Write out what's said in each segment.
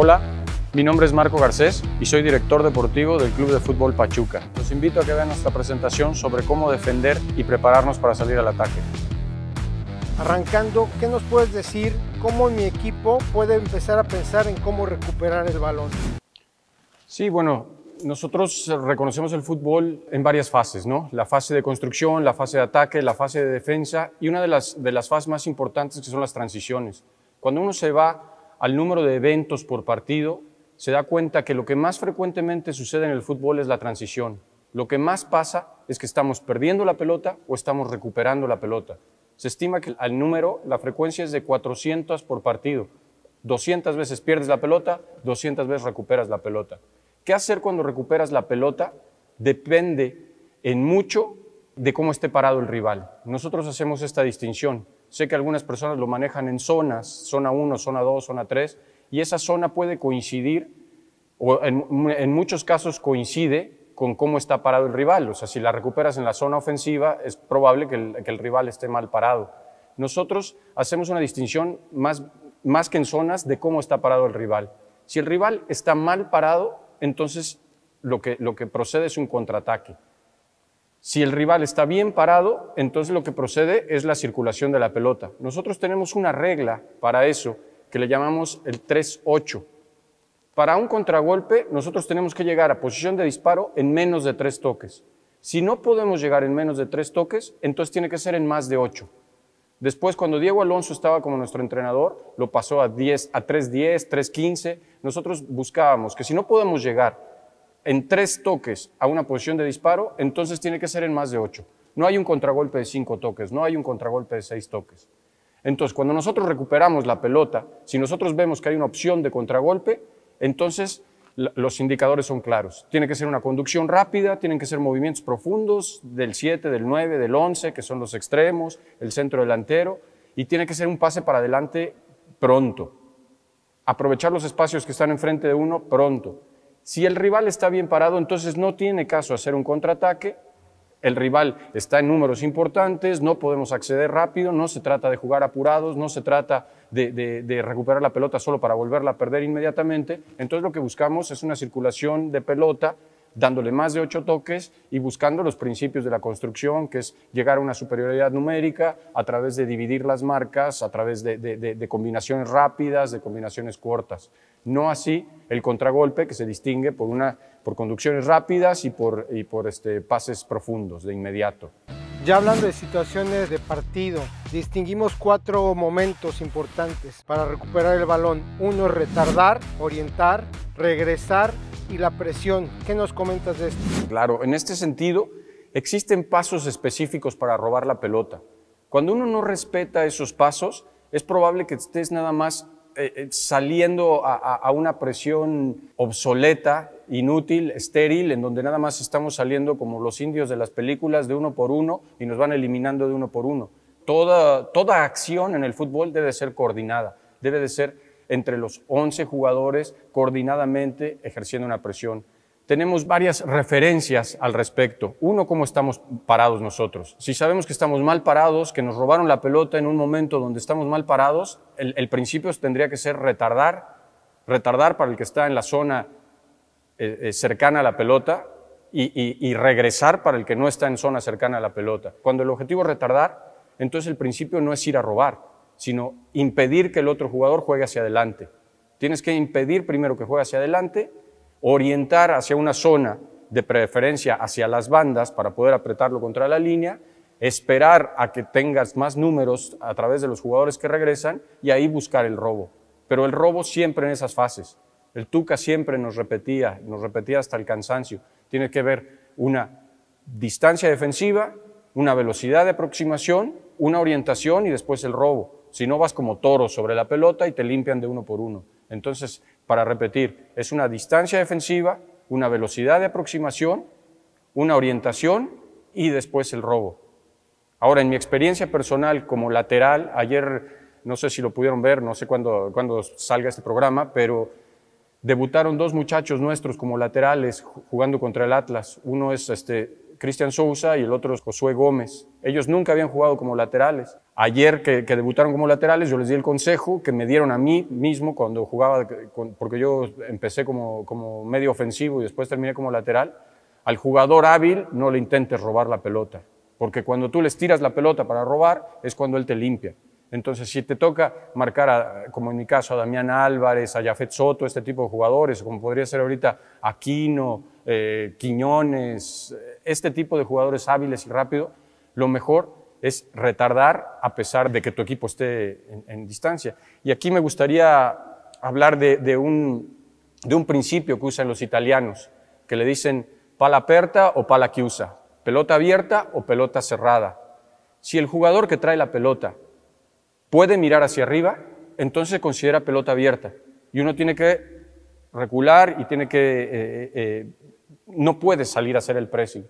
Hola, mi nombre es Marco Garcés y soy director deportivo del Club de Fútbol Pachuca. Los invito a que vean nuestra presentación sobre cómo defender y prepararnos para salir al ataque. Arrancando, ¿qué nos puedes decir cómo mi equipo puede empezar a pensar en cómo recuperar el balón? Sí, bueno, nosotros reconocemos el fútbol en varias fases, ¿no? La fase de construcción, la fase de ataque, la fase de defensa y una de las, de las fases más importantes que son las transiciones. Cuando uno se va al número de eventos por partido, se da cuenta que lo que más frecuentemente sucede en el fútbol es la transición. Lo que más pasa es que estamos perdiendo la pelota o estamos recuperando la pelota. Se estima que al número, la frecuencia es de 400 por partido. 200 veces pierdes la pelota, 200 veces recuperas la pelota. ¿Qué hacer cuando recuperas la pelota? Depende en mucho de cómo esté parado el rival. Nosotros hacemos esta distinción. Sé que algunas personas lo manejan en zonas, zona 1, zona 2, zona 3, y esa zona puede coincidir, o en, muchos casos coincide con cómo está parado el rival. O sea, si la recuperas en la zona ofensiva, es probable que el, rival esté mal parado. Nosotros hacemos una distinción más, que en zonas de cómo está parado el rival. Si el rival está mal parado, entonces lo que procede es un contraataque. Si el rival está bien parado, entonces lo que procede es la circulación de la pelota. Nosotros tenemos una regla para eso que le llamamos el 3-8. Para un contragolpe, nosotros tenemos que llegar a posición de disparo en menos de tres toques. Si no podemos llegar en menos de tres toques, entonces tiene que ser en más de ocho. Después, cuando Diego Alonso estaba como nuestro entrenador, lo pasó a 10, a 3-10, 3-15. Nosotros buscábamos que si no podemos llegar en tres toques a una posición de disparo, entonces tiene que ser en más de ocho. No hay un contragolpe de cinco toques, no hay un contragolpe de seis toques. Entonces, cuando nosotros recuperamos la pelota, si nosotros vemos que hay una opción de contragolpe, entonces los indicadores son claros. Tiene que ser una conducción rápida, tienen que ser movimientos profundos del 7, del 9, del 11, que son los extremos, el centro delantero, y tiene que ser un pase para adelante pronto. Aprovechar los espacios que están enfrente de uno pronto. Si el rival está bien parado, entonces no tiene caso hacer un contraataque. El rival está en números importantes, no podemos acceder rápido, no se trata de jugar apurados, no se trata de, recuperar la pelota solo para volverla a perder inmediatamente. Entonces lo que buscamos es una circulación de pelota dándole más de ocho toques y buscando los principios de la construcción, que es llegar a una superioridad numérica a través de dividir las marcas, a través de, combinaciones rápidas, de combinaciones cortas. No así el contragolpe, que se distingue por, una, por conducciones rápidas y por, por este, pases profundos de inmediato. Ya hablando de situaciones de partido, distinguimos cuatro momentos importantes para recuperar el balón. Uno es retardar, orientar, regresar y la presión. ¿Qué nos comentas de esto? Claro, en este sentido, existen pasos específicos para robar la pelota. Cuando uno no respeta esos pasos, es probable que estés nada más eh, eh, saliendo a, una presión obsoleta, inútil, estéril, en donde nada más estamos saliendo como los indios de las películas de uno por uno y nos van eliminando de uno por uno. Toda, toda acción en el fútbol debe ser coordinada, debe de ser entre los 11 jugadores coordinadamente ejerciendo una presión. Tenemos varias referencias al respecto. Uno, cómo estamos parados nosotros. Si sabemos que estamos mal parados, que nos robaron la pelota en un momento donde estamos mal parados, el, principio tendría que ser retardar, retardar para el que está en la zona eh, eh, cercana a la pelota, y, regresar para el que no está en zona cercana a la pelota. Cuando el objetivo es retardar, entonces el principio no es ir a robar, sino impedir que el otro jugador juegue hacia adelante. Tienes que impedir primero que juegue hacia adelante, orientar hacia una zona de preferencia hacia las bandas para poder apretarlo contra la línea, esperar a que tengas más números a través de los jugadores que regresan y ahí buscar el robo. Pero el robo siempre en esas fases. El Tuca siempre nos repetía, nos repetía hasta el cansancio. Tiene que ver una distancia defensiva, una velocidad de aproximación, una orientación y después el robo. Si no vas como toro sobre la pelota y te limpian de uno por uno. Entonces, para repetir, es una distancia defensiva, una velocidad de aproximación, una orientación y después el robo. Ahora, en mi experiencia personal como lateral, ayer no sé si lo pudieron ver, no sé cuándo, cuándo salga este programa, pero debutaron dos muchachos nuestros como laterales jugando contra el Atlas. Uno es este, Cristian Sousa y el otro es Josué Gómez. Ellos nunca habían jugado como laterales. Ayer que, debutaron como laterales, yo les di el consejo que me dieron a mí mismo cuando jugaba, porque yo empecé como, como medio ofensivo y después terminé como lateral. Al jugador hábil no le intentes robar la pelota, porque cuando tú les tiras la pelota para robar es cuando él te limpia. Entonces, si te toca marcar, como en mi caso, a Damián Álvarez, a Jafet Soto, este tipo de jugadores, como podría ser ahorita Aquino, eh, Quiñones, este tipo de jugadores hábiles y rápido, lo mejor es retardar a pesar de que tu equipo esté en, distancia. Y aquí me gustaría hablar de, un, principio que usan los italianos, que le dicen pala aperta o pala chiusa, pelota abierta o pelota cerrada. Si el jugador que trae la pelota puede mirar hacia arriba, entonces se considera pelota abierta. Y uno tiene que recular y tiene que... Eh, eh, eh, no puede salir a hacer el precio.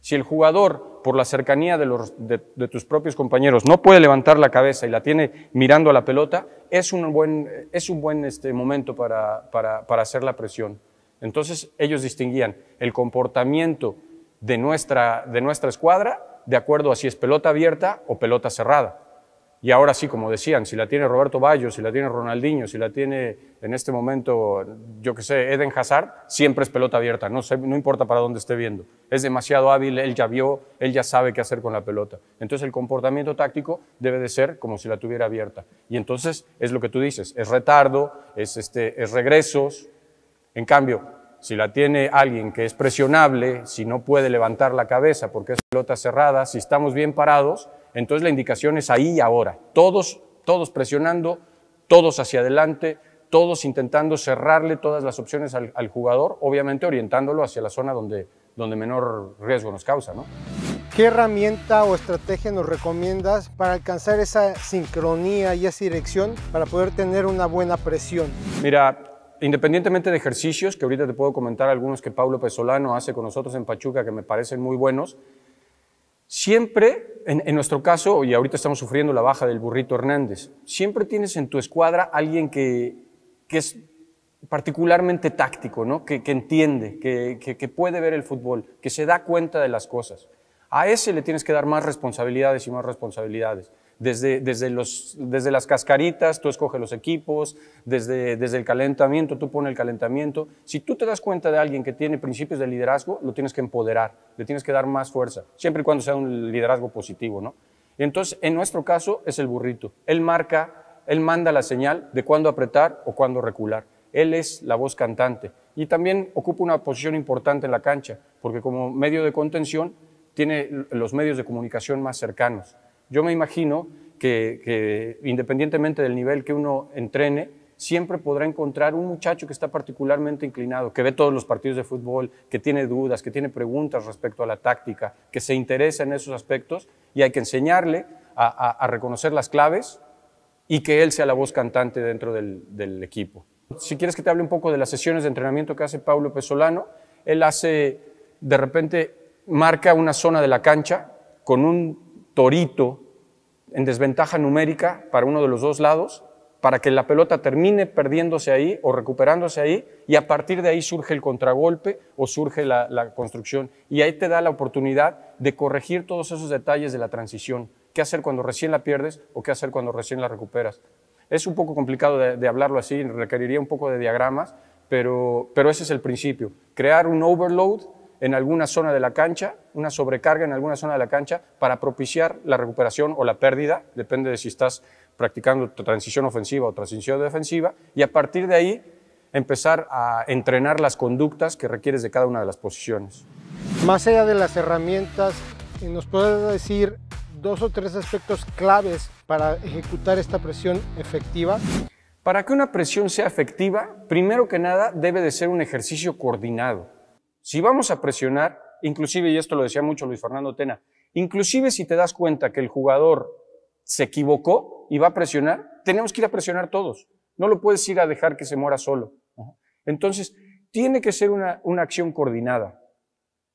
Si el jugador, por la cercanía de, tus propios compañeros, no puede levantar la cabeza y la tiene mirando a la pelota, es un buen, es un buen este, momento para, para, para hacer la presión. Entonces ellos distinguían el comportamiento de nuestra, de nuestra escuadra de acuerdo a si es pelota abierta o pelota cerrada. Y ahora sí, como decían, si la tiene Roberto Bayo, si la tiene Ronaldinho, si la tiene en este momento, yo qué sé, Eden Hazard, siempre es pelota abierta, no, no importa para dónde esté viendo. Es demasiado hábil, él ya vio, él ya sabe qué hacer con la pelota. Entonces el comportamiento táctico debe de ser como si la tuviera abierta. Y entonces es lo que tú dices, es retardo, es, este, es regresos. En cambio, si la tiene alguien que es presionable, si no puede levantar la cabeza porque es pelota cerrada, si estamos bien parados, entonces la indicación es ahí y ahora. Todos, todos presionando, todos hacia adelante, todos intentando cerrarle todas las opciones al, jugador, obviamente orientándolo hacia la zona donde, donde menor riesgo nos causa. ¿no? ¿Qué herramienta o estrategia nos recomiendas para alcanzar esa sincronía y esa dirección para poder tener una buena presión? Mira, independientemente de ejercicios, que ahorita te puedo comentar algunos que Pablo Pesolano hace con nosotros en Pachuca que me parecen muy buenos, Siempre, en, nuestro caso, y ahorita estamos sufriendo la baja del burrito Hernández, siempre tienes en tu escuadra alguien que, es particularmente táctico, que, entiende, que, que puede ver el fútbol, que se da cuenta de las cosas. A ese le tienes que dar más responsabilidades y más responsabilidades. Desde, las cascaritas, tú escoges los equipos, desde, el calentamiento, tú pones el calentamiento. Si tú te das cuenta de alguien que tiene principios de liderazgo, lo tienes que empoderar, le tienes que dar más fuerza, siempre y cuando sea un liderazgo positivo, ¿no? Entonces, en nuestro caso es el burrito. Él marca, él manda la señal de cuándo apretar o cuándo recular. Él es la voz cantante y también ocupa una posición importante en la cancha, porque como medio de contención tiene los medios de comunicación más cercanos. Yo me imagino que, independientemente del nivel que uno entrene, siempre podrá encontrar un muchacho que está particularmente inclinado, que ve todos los partidos de fútbol, que tiene dudas, que tiene preguntas respecto a la táctica, que se interesa en esos aspectos y hay que enseñarle a, reconocer las claves y que él sea la voz cantante dentro del, del, equipo. Si quieres que te hable un poco de las sesiones de entrenamiento que hace Pablo Pesolano, él hace, de repente, marca una zona de la cancha con un torito en desventaja numérica para uno de los dos lados, para que la pelota termine perdiéndose ahí o recuperándose ahí, y a partir de ahí surge el contragolpe o surge la, construcción. Y ahí te da la oportunidad de corregir todos esos detalles de la transición. ¿Qué hacer cuando recién la pierdes o qué hacer cuando recién la recuperas? Es un poco complicado de, hablarlo así, requeriría un poco de diagramas, pero ese es el principio. Crear un overload en alguna zona de la cancha, una sobrecarga en alguna zona de la cancha para propiciar la recuperación o la pérdida, depende de si estás practicando transición ofensiva o transición defensiva, y a partir de ahí empezar a entrenar las conductas que requieres de cada una de las posiciones. Más allá de las herramientas, ¿nos puedes decir dos o tres aspectos claves para ejecutar esta presión efectiva? Para que una presión sea efectiva, primero que nada debe de ser un ejercicio coordinado si vamos a presionar, inclusive, y esto lo decía mucho Luis Fernando Tena, inclusive si te das cuenta que el jugador se equivocó y va a presionar, tenemos que ir a presionar todos. No lo puedes ir a dejar que se muera solo. Entonces, tiene que ser una, acción coordinada.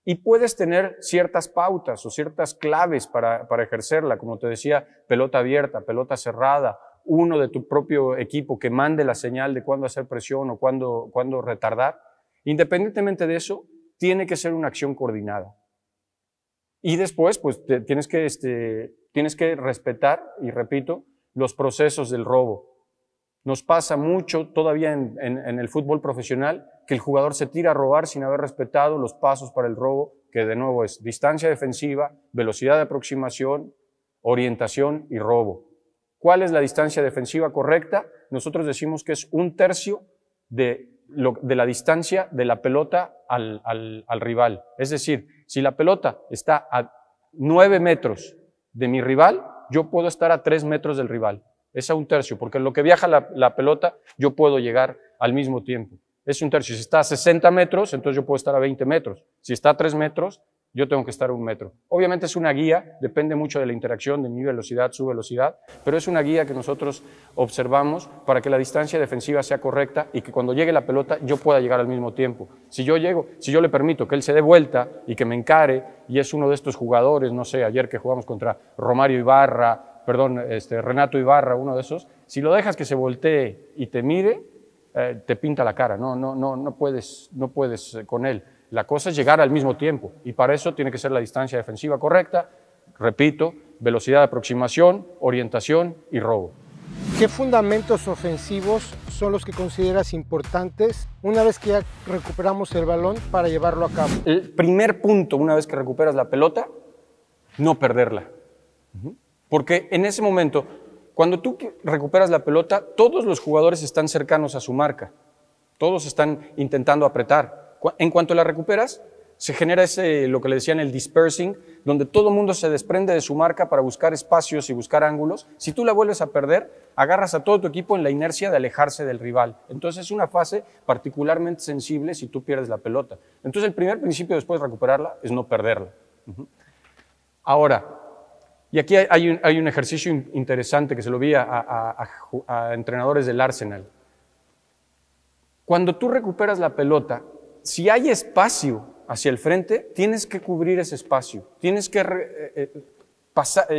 Y puedes tener ciertas pautas o ciertas claves para, para ejercerla, como te decía, pelota abierta, pelota cerrada, uno de tu propio equipo que mande la señal de cuándo hacer presión o cuándo, cuándo retardar. Independientemente de eso, tiene que ser una acción coordinada. Y después, pues tienes, que, este, tienes que respetar, y repito, los procesos del robo. Nos pasa mucho todavía en, el fútbol profesional que el jugador se tira a robar sin haber respetado los pasos para el robo, que de nuevo es distancia defensiva, velocidad de aproximación, orientación y robo. ¿Cuál es la distancia defensiva correcta? Nosotros decimos que es un tercio de de la distancia de la pelota al, rival. Es decir, si la pelota está a 9 metros de mi rival, yo puedo estar a 3 metros del rival. Es a un tercio, porque lo que viaja la, la, pelota, yo puedo llegar al mismo tiempo. Es un tercio. Si está a 60 metros, entonces yo puedo estar a 20 metros. Si está a 3 metros, yo tengo que estar a un metro. Obviamente es una guía, depende mucho de la interacción, de mi velocidad, su velocidad, pero es una guía que nosotros observamos para que la distancia defensiva sea correcta y que cuando llegue la pelota yo pueda llegar al mismo tiempo. Si yo llego, si yo le permito que él se dé vuelta y que me encare y es uno de estos jugadores, no sé, ayer que jugamos contra Romario Ibarra, perdón, este, Renato Ibarra, uno de esos, si lo dejas que se voltee y te mire, eh, te pinta la cara, no, no, no, no puedes, no puedes con él. La cosa es llegar al mismo tiempo y para eso tiene que ser la distancia defensiva correcta, repito, velocidad de aproximación, orientación y robo. ¿Qué fundamentos ofensivos son los que consideras importantes una vez que ya recuperamos el balón para llevarlo a cabo? El primer punto, una vez que recuperas la pelota, no perderla. Porque en ese momento, cuando tú recuperas la pelota, todos los jugadores están cercanos a su marca. Todos están intentando apretar. En cuanto la recuperas, se genera ese, lo que le decían el dispersing, donde todo el mundo se desprende de su marca para buscar espacios y buscar ángulos. Si tú la vuelves a perder, agarras a todo tu equipo en la inercia de alejarse del rival. Entonces es una fase particularmente sensible si tú pierdes la pelota. Entonces el primer principio después de recuperarla es no perderla. Ahora, y aquí hay un, ejercicio interesante que se lo vi a entrenadores del Arsenal. Cuando tú recuperas la pelota, si hay espacio hacia el frente, tienes que cubrir ese espacio, tienes que eh, eh,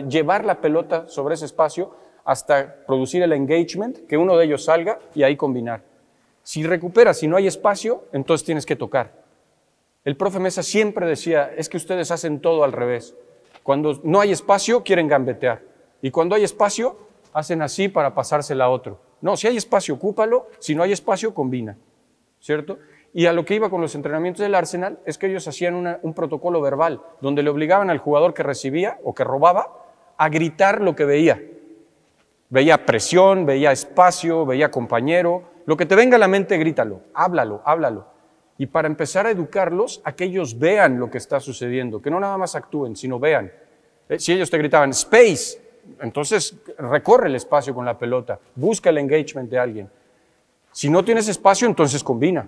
eh, llevar la pelota sobre ese espacio hasta producir el engagement, que uno de ellos salga y ahí combinar. Si recuperas, si no hay espacio, entonces tienes que tocar. El profe Mesa siempre decía, es que ustedes hacen todo al revés. Cuando no hay espacio, quieren gambetear. Y cuando hay espacio, hacen así para pasársela a otro. No, si hay espacio, ocúpalo. Si no hay espacio, combina. ¿Cierto? Y a lo que iba con los entrenamientos del Arsenal es que ellos hacían un protocolo verbal donde le obligaban al jugador que recibía o que robaba a gritar lo que veía. Veía presión, veía espacio, veía compañero. Lo que te venga a la mente, grítalo, háblalo, háblalo. Y para empezar a educarlos, a que ellos vean lo que está sucediendo, que no nada más actúen, sino vean. Eh, si ellos te gritaban, space, entonces recorre el espacio con la pelota, busca el engagement de alguien. Si no tienes espacio, entonces combina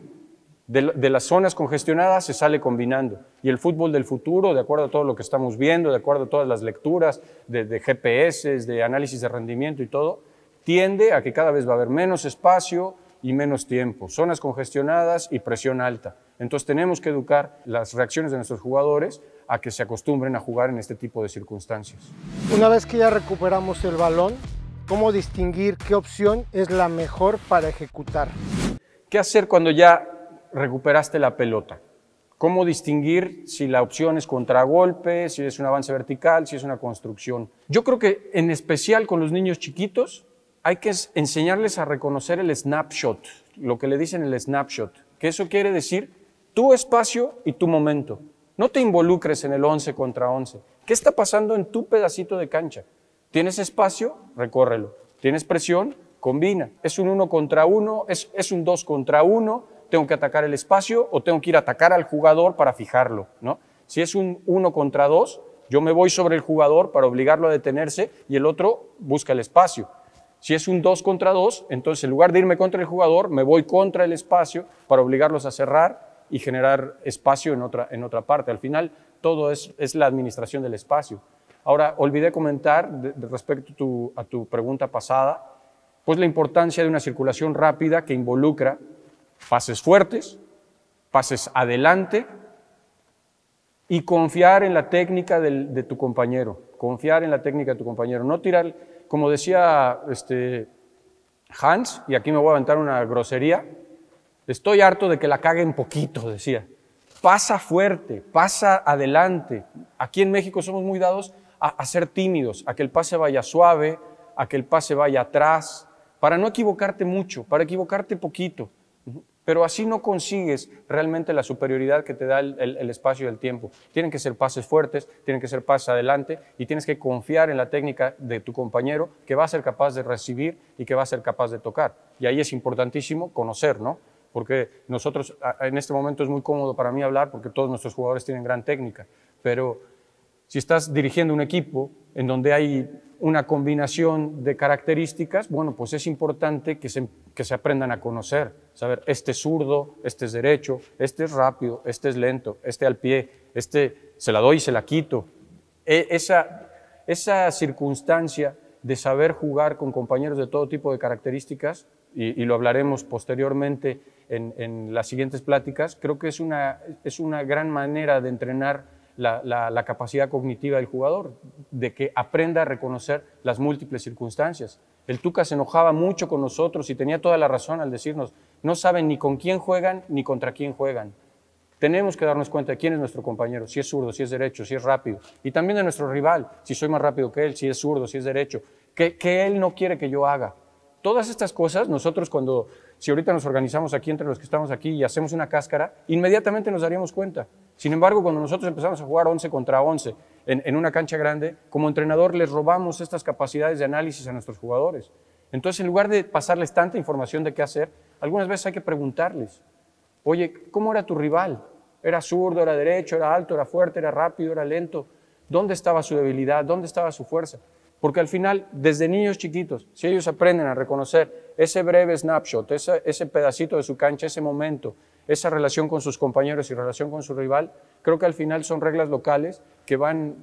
de, las zonas congestionadas se sale combinando. Y el fútbol del futuro, de acuerdo a todo lo que estamos viendo, de acuerdo a todas las lecturas de, de GPS, de análisis de rendimiento y todo, tiende a que cada vez va a haber menos espacio y menos tiempo, zonas congestionadas y presión alta. Entonces tenemos que educar las reacciones de nuestros jugadores a que se acostumbren a jugar en este tipo de circunstancias. Una vez que ya recuperamos el balón, ¿cómo distinguir qué opción es la mejor para ejecutar? ¿Qué hacer cuando ya recuperaste la pelota. ¿Cómo distinguir si la opción es contragolpe, si es un avance vertical, si es una construcción? Yo creo que en especial con los niños chiquitos hay que enseñarles a reconocer el snapshot, lo que le dicen el snapshot, que eso quiere decir tu espacio y tu momento. No te involucres en el 11 contra 11. ¿Qué está pasando en tu pedacito de cancha? ¿Tienes espacio? Recórrelo. ¿Tienes presión? Combina. ¿Es un 1 contra 1? ¿Es, un 2 contra 1? tengo que atacar el espacio o tengo que ir a atacar al jugador para fijarlo, ¿no? Si es un uno contra dos, yo me voy sobre el jugador para obligarlo a detenerse y el otro busca el espacio. Si es un 2 contra 2, entonces en lugar de irme contra el jugador, me voy contra el espacio para obligarlos a cerrar y generar espacio en otra, en otra parte. Al final, todo es, la administración del espacio. Ahora, olvidé comentar de, respecto a tu pregunta pasada, pues la importancia de una circulación rápida que involucra pases fuertes, pases adelante y confiar en la técnica de tu compañero, confiar en la técnica de tu compañero, no tirar, como decía este Hans, y aquí me voy a aventar una grosería, estoy harto de que la caguen poquito, decía, pasa fuerte, pasa adelante. Aquí en México somos muy dados a ser tímidos, a que el pase vaya suave, a que el pase vaya atrás, para no equivocarte mucho, para equivocarte poquito. Pero así no consigues realmente la superioridad que te da el, espacio y el tiempo. Tienen que ser pases fuertes, tienen que ser pases adelante y tienes que confiar en la técnica de tu compañero que va a ser capaz de recibir y que va a ser capaz de tocar. Y ahí es importantísimo conocer, ¿no? Porque nosotros en este momento es muy cómodo para mí hablar porque todos nuestros jugadores tienen gran técnica. Pero si estás dirigiendo un equipo en donde hay una combinación de características, bueno, pues es importante que se, aprendan a conocer, saber, este es zurdo, este es derecho, este es rápido, este es lento, este al pie, este se la doy y se la quito. E, esa, circunstancia de saber jugar con compañeros de todo tipo de características, y, lo hablaremos posteriormente en, las siguientes pláticas, creo que es una gran manera de entrenar la, capacidad cognitiva del jugador, de que aprenda a reconocer las múltiples circunstancias. El Tuca se enojaba mucho con nosotros y tenía toda la razón al decirnos, no saben ni con quién juegan ni contra quién juegan. Tenemos que darnos cuenta de quién es nuestro compañero, si es zurdo, si es derecho, si es rápido. Y también de nuestro rival, si soy más rápido que él, si es zurdo, si es derecho. ¿Qué, él no quiere que yo haga? Todas estas cosas, nosotros cuando si ahorita nos organizamos aquí entre los que estamos aquí y hacemos una cáscara, inmediatamente nos daríamos cuenta. Sin embargo, cuando nosotros empezamos a jugar 11 contra 11 en, una cancha grande, como entrenador les robamos estas capacidades de análisis a nuestros jugadores. Entonces, en lugar de pasarles tanta información de qué hacer, algunas veces hay que preguntarles, oye, ¿cómo era tu rival? ¿Era zurdo, era derecho, era alto, era fuerte, era rápido, era lento? ¿Dónde estaba su debilidad? ¿Dónde estaba su fuerza? Porque al final, desde niños chiquitos, si ellos aprenden a reconocer ese breve snapshot, ese, pedacito de su cancha, ese momento, esa relación con sus compañeros y relación con su rival, creo que al final son reglas locales que van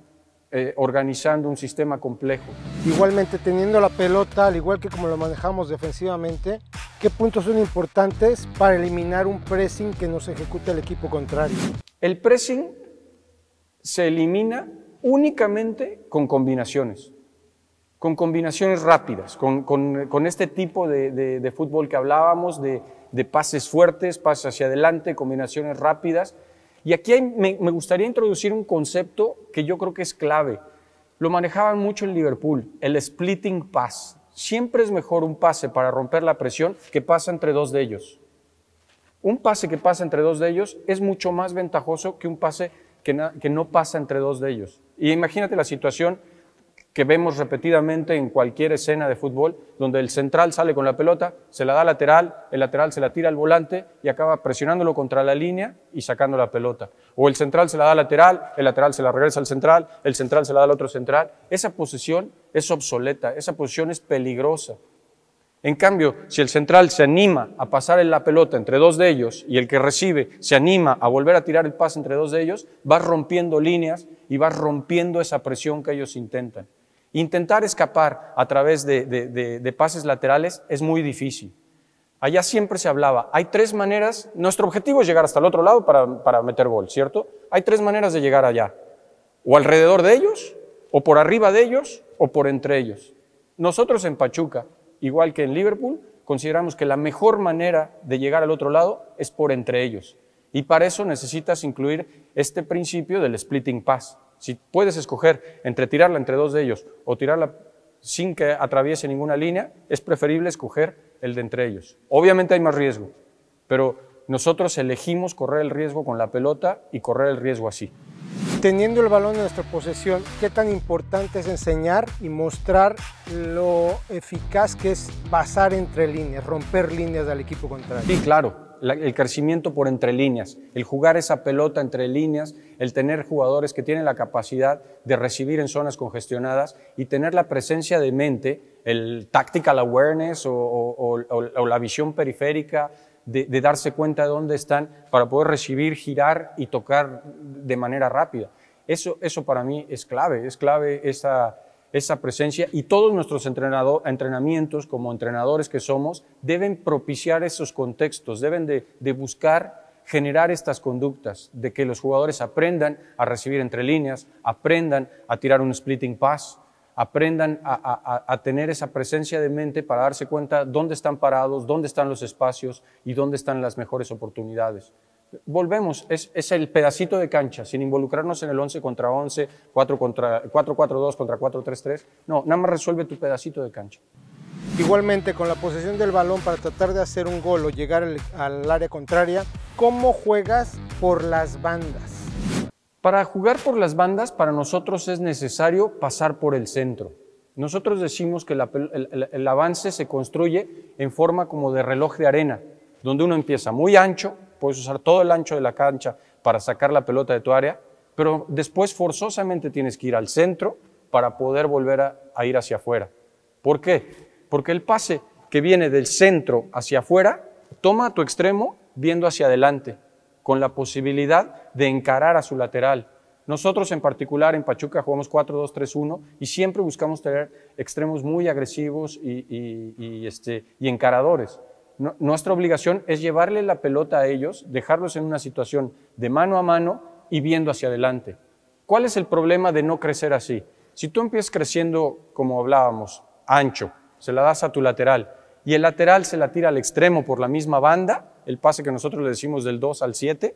eh, organizando un sistema complejo. Igualmente, teniendo la pelota, al igual que como lo manejamos defensivamente, ¿qué puntos son importantes para eliminar un pressing que nos ejecuta el equipo contrario? El pressing se elimina únicamente con combinaciones con combinaciones rápidas, con, este tipo de, fútbol que hablábamos, de, pases fuertes, pases hacia adelante, combinaciones rápidas. Y aquí me, gustaría introducir un concepto que yo creo que es clave. Lo manejaban mucho en Liverpool, el splitting pass. Siempre es mejor un pase para romper la presión que pasa entre dos de ellos. Un pase que pasa entre dos de ellos es mucho más ventajoso que un pase que, que no pasa entre dos de ellos. Y imagínate la situación que vemos repetidamente en cualquier escena de fútbol, donde el central sale con la pelota, se la da lateral, el lateral se la tira al volante y acaba presionándolo contra la línea y sacando la pelota. O el central se la da lateral, el lateral se la regresa al central, el central se la da al otro central. Esa posición es obsoleta, esa posición es peligrosa. En cambio, si el central se anima a pasar en la pelota entre dos de ellos y el que recibe se anima a volver a tirar el pase entre dos de ellos, vas rompiendo líneas y vas rompiendo esa presión que ellos intentan. Intentar escapar a través de, pases laterales es muy difícil. Allá siempre se hablaba, hay tres maneras, nuestro objetivo es llegar hasta el otro lado para meter gol, ¿cierto? Hay tres maneras de llegar allá, o alrededor de ellos, o por arriba de ellos, o por entre ellos. Nosotros en Pachuca, igual que en Liverpool, consideramos que la mejor manera de llegar al otro lado es por entre ellos. Y para eso necesitas incluir este principio del splitting pass si puedes escoger entre tirarla entre dos de ellos o tirarla sin que atraviese ninguna línea, es preferible escoger el de entre ellos. Obviamente hay más riesgo, pero nosotros elegimos correr el riesgo con la pelota y correr el riesgo así. Teniendo el balón en nuestra posesión, ¿qué tan importante es enseñar y mostrar lo eficaz que es pasar entre líneas, romper líneas del equipo contrario? Sí, claro el crecimiento por entre líneas, el jugar esa pelota entre líneas, el tener jugadores que tienen la capacidad de recibir en zonas congestionadas y tener la presencia de mente, el tactical awareness o, la visión periférica de, darse cuenta de dónde están para poder recibir, girar y tocar de manera rápida. Eso, eso para mí es clave, es clave esa esa presencia y todos nuestros entrenamientos como entrenadores que somos deben propiciar esos contextos, deben de, buscar generar estas conductas, de que los jugadores aprendan a recibir entre líneas, aprendan a tirar un splitting pass, aprendan a, tener esa presencia de mente para darse cuenta dónde están parados, dónde están los espacios y dónde están las mejores oportunidades. Volvemos, es, es, el pedacito de cancha, sin involucrarnos en el 11 contra 11, 4 contra 4, 2 contra 4-3-3. No, nada más resuelve tu pedacito de cancha. Igualmente, con la posesión del balón para tratar de hacer un gol o llegar al, área contraria, ¿cómo juegas por las bandas? Para jugar por las bandas, para nosotros es necesario pasar por el centro. Nosotros decimos que el avance se construye en forma como de reloj de arena, donde uno empieza muy ancho, puedes usar todo el ancho de la cancha para sacar la pelota de tu área, pero después forzosamente tienes que ir al centro para poder volver a, ir hacia afuera. ¿Por qué? Porque el pase que viene del centro hacia afuera toma a tu extremo viendo hacia adelante, con la posibilidad de encarar a su lateral. Nosotros en particular en Pachuca jugamos 4-2-3-1 y siempre buscamos tener extremos muy agresivos y este, encaradores nuestra obligación es llevarle la pelota a ellos, dejarlos en una situación de mano a mano y viendo hacia adelante. ¿Cuál es el problema de no crecer así? Si tú empiezas creciendo, como hablábamos, ancho, se la das a tu lateral y el lateral se la tira al extremo por la misma banda, el pase que nosotros le decimos del 2 al 7,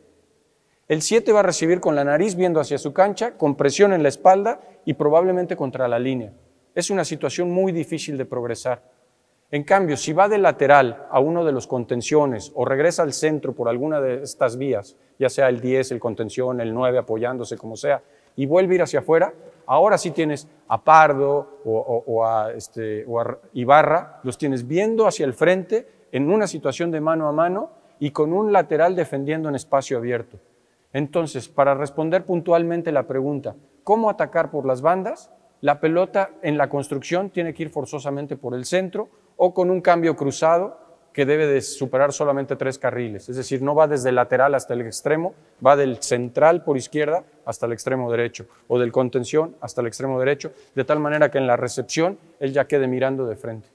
el 7 va a recibir con la nariz viendo hacia su cancha, con presión en la espalda y probablemente contra la línea. Es una situación muy difícil de progresar. En cambio, si va de lateral a uno de los contenciones o regresa al centro por alguna de estas vías, ya sea el 10, el contención, el 9 apoyándose, como sea, y vuelve a ir hacia afuera, ahora sí tienes a Pardo o, a, este, o a Ibarra, los tienes viendo hacia el frente en una situación de mano a mano y con un lateral defendiendo en espacio abierto. Entonces, para responder puntualmente la pregunta, ¿cómo atacar por las bandas? La pelota en la construcción tiene que ir forzosamente por el centro o con un cambio cruzado que debe de superar solamente tres carriles, es decir, no va desde el lateral hasta el extremo, va del central por izquierda hasta el extremo derecho, o del contención hasta el extremo derecho, de tal manera que en la recepción él ya quede mirando de frente.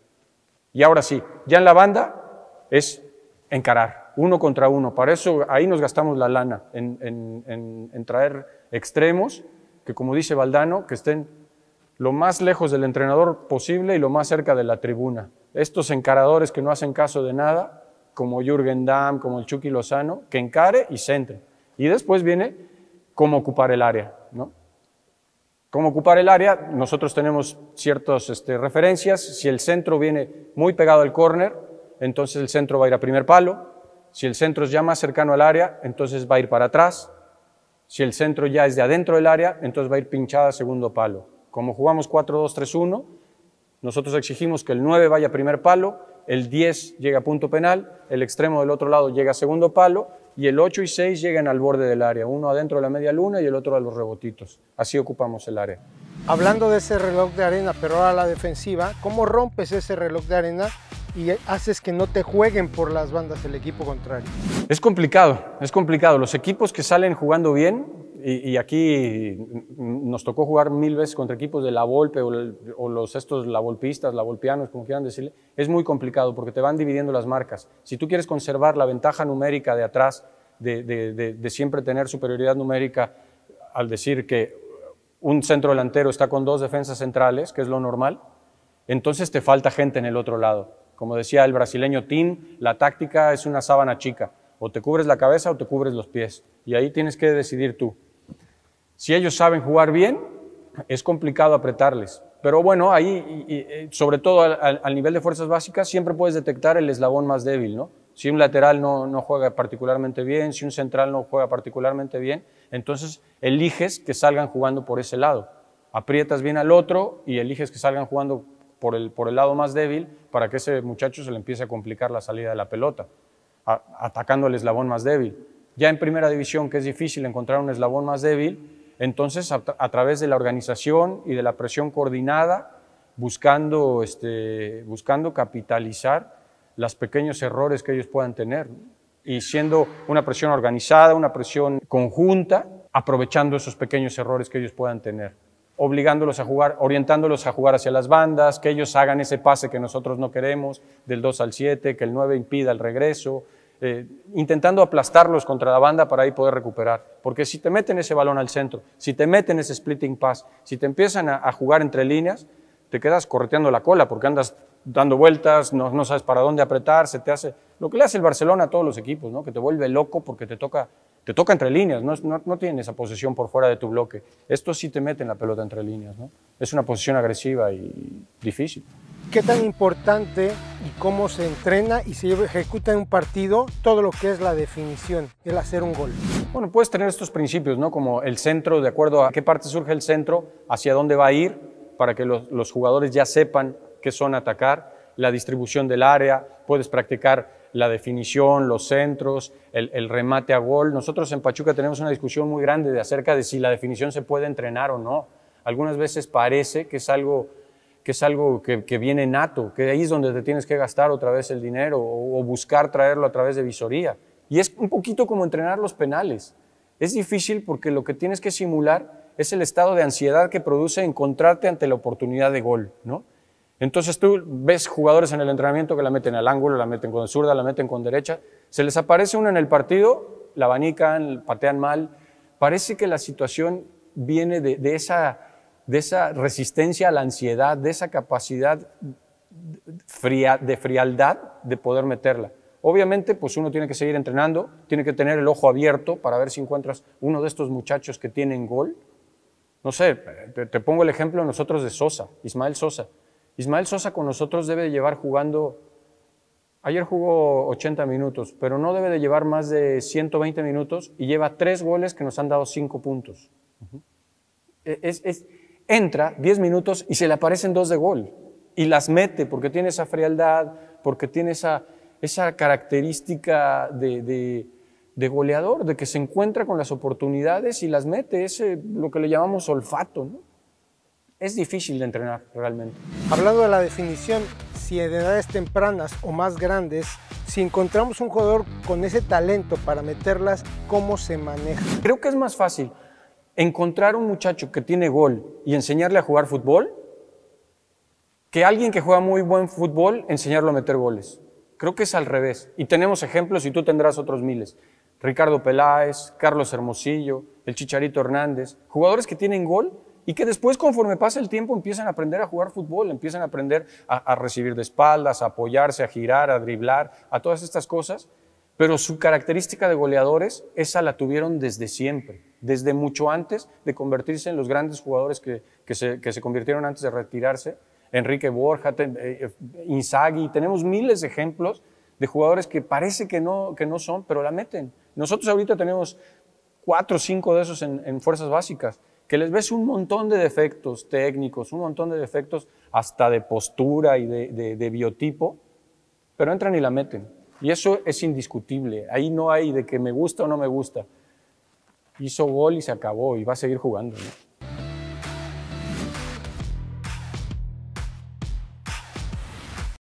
Y ahora sí, ya en la banda es encarar, uno contra uno, para eso ahí nos gastamos la lana, en, traer extremos, que como dice Valdano, que estén lo más lejos del entrenador posible y lo más cerca de la tribuna. Estos encaradores que no hacen caso de nada, como Jürgen Damm, como el Chucky Lozano, que encare y centre. Y después viene cómo ocupar el área, ¿no? Cómo ocupar el área, nosotros tenemos ciertas este, referencias. Si el centro viene muy pegado al córner, entonces el centro va a ir a primer palo. Si el centro es ya más cercano al área, entonces va a ir para atrás. Si el centro ya es de adentro del área, entonces va a ir pinchada a segundo palo. Como jugamos 4-2-3-1, nosotros exigimos que el 9 vaya a primer palo, el 10 llega a punto penal, el extremo del otro lado llega a segundo palo y el 8 y 6 llegan al borde del área, uno adentro de la media luna y el otro a los rebotitos. Así ocupamos el área. Hablando de ese reloj de arena, pero ahora la defensiva, ¿cómo rompes ese reloj de arena y haces que no te jueguen por las bandas el equipo contrario? Es complicado, es complicado. Los equipos que salen jugando bien y, aquí nos tocó jugar mil veces contra equipos de la Volpe o, los estos la Volpistas, la Volpianos, como quieran decirle, es muy complicado porque te van dividiendo las marcas. Si tú quieres conservar la ventaja numérica de atrás, de, de siempre tener superioridad numérica al decir que un centro delantero está con dos defensas centrales, que es lo normal, entonces te falta gente en el otro lado. Como decía el brasileño Tim, la táctica es una sábana chica. O te cubres la cabeza o te cubres los pies. Y ahí tienes que decidir tú. Si ellos saben jugar bien, es complicado apretarles. Pero bueno, ahí, eh, sobre todo al, nivel de fuerzas básicas, siempre puedes detectar el eslabón más débil, ¿no? Si un lateral no, juega particularmente bien, si un central no juega particularmente bien, entonces eliges que salgan jugando por ese lado. Aprietas bien al otro y eliges que salgan jugando por el, lado más débil para que ese muchacho se le empiece a complicar la salida de la pelota, atacando el eslabón más débil. Ya en primera división, que es difícil encontrar un eslabón más débil, entonces, a, través de la organización y de la presión coordinada, buscando, este, capitalizar los pequeños errores que ellos puedan tener y siendo una presión organizada, una presión conjunta, aprovechando esos pequeños errores que ellos puedan tener obligándolos a jugar, orientándolos a jugar hacia las bandas, que ellos hagan ese pase que nosotros no queremos, del 2 al 7, que el 9 impida el regreso, eh, intentando aplastarlos contra la banda para ahí poder recuperar. Porque si te meten ese balón al centro, si te meten ese splitting pass, si te empiezan a, jugar entre líneas, te quedas correteando la cola porque andas dando vueltas, no, sabes para dónde apretar, se te hace lo que le hace el Barcelona a todos los equipos, ¿no? que te vuelve loco porque te toca, entre líneas, no, no, esa posición por fuera de tu bloque. Esto sí te meten la pelota entre líneas, ¿no? es una posición agresiva y difícil qué tan importante y cómo se entrena y se ejecuta en un partido todo lo que es la definición, el hacer un gol. Bueno, puedes tener estos principios, ¿no? Como el centro, de acuerdo a qué parte surge el centro, hacia dónde va a ir, para que los, jugadores ya sepan qué son atacar, la distribución del área, puedes practicar la definición, los centros, el, el, remate a gol. Nosotros en Pachuca tenemos una discusión muy grande de acerca de si la definición se puede entrenar o no. Algunas veces parece que es algo que es algo que, viene nato, que ahí es donde te tienes que gastar otra vez el dinero o, buscar traerlo a través de visoría. Y es un poquito como entrenar los penales. Es difícil porque lo que tienes que simular es el estado de ansiedad que produce encontrarte ante la oportunidad de gol, ¿no? Entonces tú ves jugadores en el entrenamiento que la meten al ángulo, la meten con zurda, la meten con derecha, se les aparece uno en el partido, la abanican, patean mal. Parece que la situación viene de esa de esa resistencia a la ansiedad, de esa capacidad fría, de frialdad de poder meterla. Obviamente, pues uno tiene que seguir entrenando, tiene que tener el ojo abierto para ver si encuentras uno de estos muchachos que tienen gol. No sé, te, pongo el ejemplo nosotros de Sosa, Ismael Sosa. Ismael Sosa con nosotros debe llevar jugando, ayer jugó 80 minutos, pero no debe de llevar más de 120 minutos y lleva tres goles que nos han dado cinco puntos. E, es, entra 10 minutos y se le aparecen dos de gol y las mete porque tiene esa frialdad, porque tiene esa, característica de, goleador, de que se encuentra con las oportunidades y las mete, es eh, lo que le llamamos olfato. Es difícil de entrenar realmente. Hablando de la definición, si en edades tempranas o más grandes, si encontramos un jugador con ese talento para meterlas, ¿cómo se maneja? Creo que es más fácil encontrar un muchacho que tiene gol y enseñarle a jugar fútbol, que alguien que juega muy buen fútbol, enseñarlo a meter goles. Creo que es al revés. Y tenemos ejemplos y tú tendrás otros miles. Ricardo Peláez, Carlos Hermosillo, el Chicharito Hernández, jugadores que tienen gol y que después conforme pasa el tiempo empiezan a aprender a jugar fútbol, empiezan a aprender a, recibir de espaldas, a apoyarse, a girar, a driblar, a todas estas cosas. Pero su característica de goleadores, esa la tuvieron desde siempre desde mucho antes de convertirse en los grandes jugadores que, se, convirtieron antes de retirarse. Enrique Borja, eh, eh, tenemos miles de ejemplos de jugadores que parece que no, que no son, pero la meten. Nosotros ahorita tenemos cuatro o cinco de esos en, fuerzas básicas, que les ves un montón de defectos técnicos, un montón de defectos hasta de postura y de, de biotipo, pero entran y la meten. Y eso es indiscutible. Ahí no hay de que me gusta o no me gusta hizo gol y se acabó y va a seguir jugando. ¿no?